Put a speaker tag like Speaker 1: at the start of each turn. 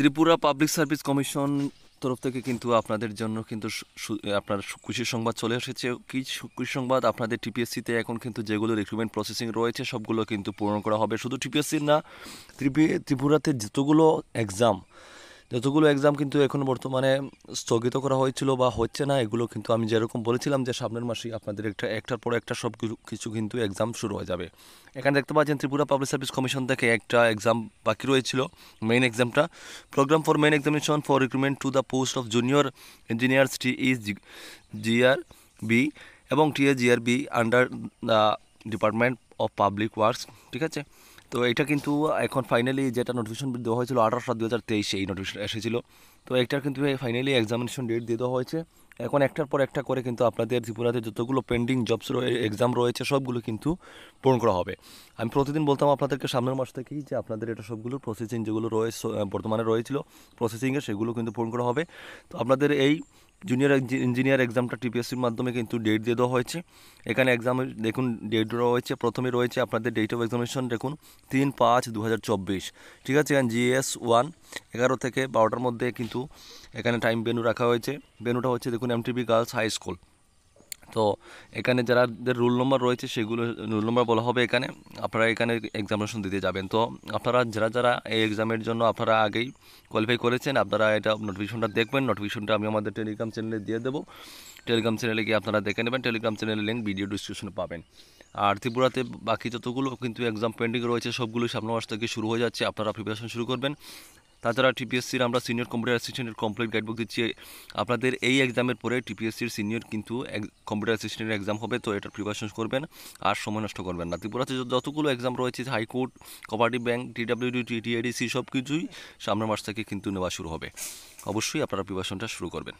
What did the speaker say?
Speaker 1: Tripura public service commission তরফ থেকে কিন্তু আপনাদের জন্য কিন্তু আপনার খুশির সংবাদ চলে এসেছে কি খুশি সংবাদ আপনাদের টিপিএসসিতে এখন কিন্তু যেগুলো রিক্রুটমেন্ট প্রসেসিং রয়েছে সবগুলো কিন্তু পূরণ করা হবে শুধু টিপিএসসির না ত্রিপুরাতে যতগুলো এক্সাম যতগুলো এক্সাম কিন্তু এখন বর্তমানে স্থগিত করা হয়েছিল বা হচ্ছে না এগুলো কিন্তু আমি যেরকম বলেছিলাম যে সামনের মাসে আপনাদের একটা একটার পর একটা সব কিছু কিন্তু এক্সাম শুরু হয়ে যাবে এখানে দেখতে পাচ্ছেন ত্রিপুরা পাবলিক সার্ভিস কমিশন থেকে একটা এক্সাম বাকি রয়েছিল মেইন এক্সামটা program for main examination for recruitment to the post of junior engineer T is GR B এবং TA GRB under the department of public works ঠিক আছে তো এটা কিন্তু এখন ফাইনালি যেটা নোটিফিকেশন দেওয়া হয়েছিল আঠারো সাত দু হাজার তেইশে এই নোটিফিকেশন এসেছিল তো একটার কিন্তু ফাইনালি এক্সামিনেশন ডেট দিয়ে দেওয়া হয়েছে এখন একটার পর একটা করে কিন্তু আপনাদের ত্রিপুরাতে যতগুলো পেন্ডিং জবস রয়ে এক্সাম রয়েছে সবগুলো কিন্তু পূরণ করা হবে আমি প্রতিদিন বলতাম আপনাদেরকে সামনের মাস থেকেই যে আপনাদের এটা সবগুলো প্রসেসিং যেগুলো রয়েছে বর্তমানে রয়েছিল প্রসেসিংয়ে সেগুলো কিন্তু পূরণ করা হবে তো আপনাদের এই জুনিয়র ইঞ্জিনিয়ার এক্সামটা টিপিএসসির মাধ্যমে কিন্তু ডেট দিয়ে দেওয়া হয়েছে এখানে এক্সাম দেখুন ডেট দেওয়া হয়েছে প্রথমে রয়েছে আপনাদের ডেট অফ এক্সামিনেশন দেখুন তিন পাঁচ দু ঠিক আছে এখানে জিএস ওয়ান এগারো থেকে বারোটার মধ্যে কিন্তু কিন্তু এখানে টাইম বেনু রাখা হয়েছে ভেনুটা হচ্ছে দেখুন এমটিবি গার্লস হাই স্কুল তো এখানে যারাদের রুল নম্বর রয়েছে সেগুলো রুল নম্বর বলা হবে এখানে আপনারা এখানে এক্সামিনেশন দিতে যাবেন তো আপনারা যারা যারা এই এক্সামের জন্য আপনারা আগেই কোয়ালিফাই করেছেন আপনারা এটা নোটিফিকেশনটা দেখবেন নোটিফিকেশনটা আমি আমাদের টেলিগ্রাম চ্যানেলে দিয়ে দেবো টেলিগ্রাম চ্যানেলে গিয়ে আপনারা দেখে নেবেন টেলিগ্রাম চ্যানেলের লিঙ্ক ভিডিও ডিসক্রিপশনে পাবেন আর ত্রিপুরাতে বাকি যতগুলো কিন্তু এক্সাম পেন্ডিং রয়েছে সবগুলো সামনে মাস থেকে শুরু হয়ে যাচ্ছে আপনারা প্রিপারেশন শুরু করবেন তাছাড়া টিপিএসসির আমরা সিনিয়র কম্পিউটার অ্যাসিস্ট্যান্টের কমপ্লিট গাইডবুক দিচ্ছি আপনাদের এই এক্সামের পরে টিপিএসসির সিনিয়র কিন্তু কম্পিউটার অ্যাসিস্ট্যান্টের এক্সাম হবে তো এটার প্রিপারেশন করবেন আর সময় নষ্ট করবেন না ত্রিপুরাতে যতগুলো এক্সাম রয়েছে high court cooperative bank TWD TADC সব কিছুই সামনের মাস থেকে কিন্তু নেওয়া শুরু হবে অবশ্যই আপনারা প্রিপারেশনটা শুরু করবেন